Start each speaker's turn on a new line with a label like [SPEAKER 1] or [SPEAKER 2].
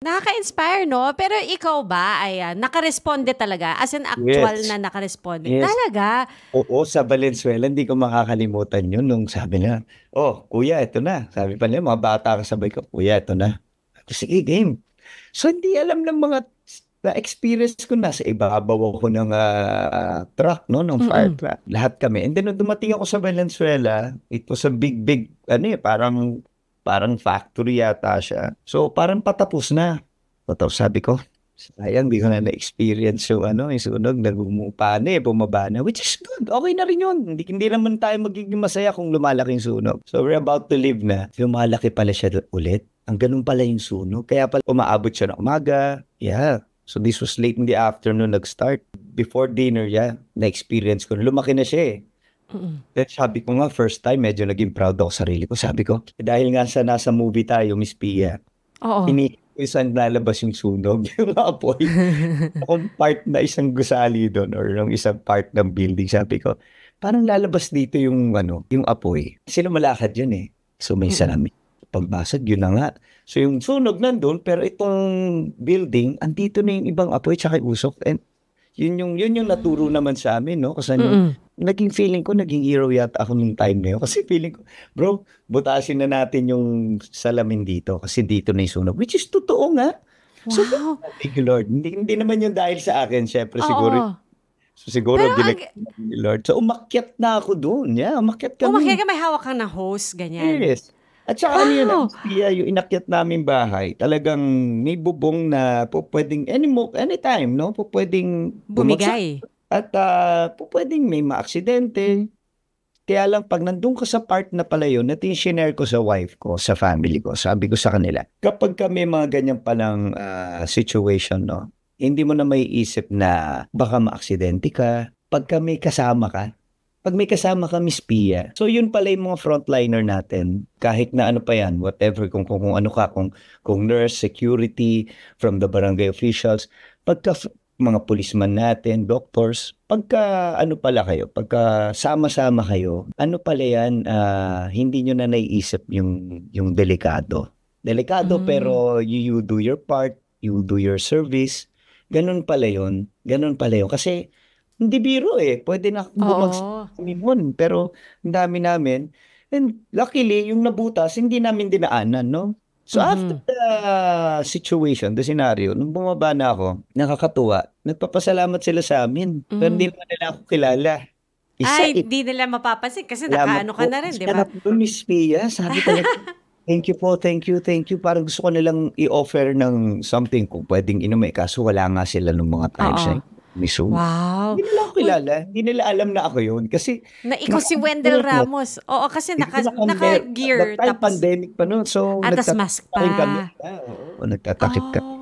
[SPEAKER 1] Nakaka-inspire, no? Pero ikaw ba, ayan, nakaresponde talaga? As in, actual yes. na nakaresponde? Yes. Talaga? Oo, sa Valenzuela, hindi ko makakalimutan yun nung sabi niya, oh, kuya, ito na. Sabi pa niya, mga bata kasabay ko, kuya, ito na. Sige, game. So, hindi alam ng mga na-experience ko na sa ibabaw ako ng uh, truck, no, ng fire mm-hmm. Lahat kami. And then, dumating ako sa Valenzuela, it was a big, big, ano eh, parang Parang factory yata siya. So, parang patapos na. Patapos, sabi ko, sayang, di ko na na-experience yung ano, yung sunog, nagumupa na eh, bumaba na, which is good. Okay na rin yun. Hindi, hindi naman tayo magiging masaya kung lumalaki yung sunog. So we're about to live na. Lumalaki pala siya ulit. Ang ganun pala yung sunog. Kaya pala umaabot siya ng umaga. Yeah. So this was late in the afternoon nag-start. Before dinner, yeah, na-experience ko. Lumaki na siya eh. Mm. Then eh, sabi ko nga, first time, medyo naging proud ako sarili ko. Sabi ko, dahil nga sa nasa movie tayo, Miss Pia, Oo. ini ko saan lalabas yung sunog, yung apoy. Akong part na isang gusali doon or yung isang part ng building, sabi ko, parang lalabas dito yung ano, yung apoy. Sila malakad yun eh. So may salamin. Pagbasag, yun na nga. So yung sunog nandun, pero itong building, andito na yung ibang apoy tsaka yung usok. And yun yung, yun yung naturo naman sa amin, no? Kasi mm naging feeling ko, naging hero yata ako nung time na yun. Kasi feeling ko, bro, butasin na natin yung salamin dito kasi dito na yung sunog. Which is totoo nga. Wow. So, thank you, Lord. Hindi, hindi naman yun dahil sa akin, syempre, siguro. So, siguro, Pero, ag- Lord. So, umakyat na ako doon. Yeah, umakyat kami. Umakyat ka, may hawak kang na host, ganyan. Yes. At saka wow. ano yun, yeah, yung inakyat namin bahay, talagang may bubong na po pwedeng, any, anytime, no? Po pwedeng Bumigay. Bumagsak at uh, pwedeng may maaksidente. Kaya lang pag nandun ka sa part na pala yun, natin shinare ko sa wife ko, sa family ko, sabi ko sa kanila. Kapag kami mga ganyan palang uh, situation, no, hindi mo na may isip na baka maaksidente ka. Pagka may kasama ka, pag may kasama ka, Miss Pia. So yun pala yung mga frontliner natin. Kahit na ano pa yan, whatever, kung, kung, kung ano ka, kung, kung nurse, security, from the barangay officials. Pagka mga policeman natin, doctors, pagka ano pala kayo, pagka sama-sama kayo, ano pala yan, uh, hindi nyo na naiisip yung, yung delikado. Delikado mm. pero you, you do your part, you do your service, ganun pala yon ganun pala yon Kasi hindi biro eh, pwede na bumagsak kami pero ang dami namin, and luckily, yung nabutas, hindi namin dinaanan, no? So mm-hmm. after the situation, the scenario, nung bumaba na ako, nakakatuwa, nagpapasalamat sila sa amin. Mm-hmm. Pero hindi naman nila ako kilala. Isa, Ay, eh. hindi nila mapapansin kasi nakaano ka na rin, di ba? Salamat po, Miss Pia. Sabi talaga, thank you po, thank you, thank you. Parang gusto ko nilang i-offer ng something kung pwedeng inumin. Kaso wala nga sila nung mga times. Eh. Miso. Wow. Hindi nila ako kilala. Uy, hindi nila alam na ako yun. Kasi... Na ikaw si Wendell Ramos. Oo, kasi naka, naka-gear. Naka, naka, naka, naka, naka, naka, naka, naka, naka, naka, naka, naka, naka, naka, naka, naka,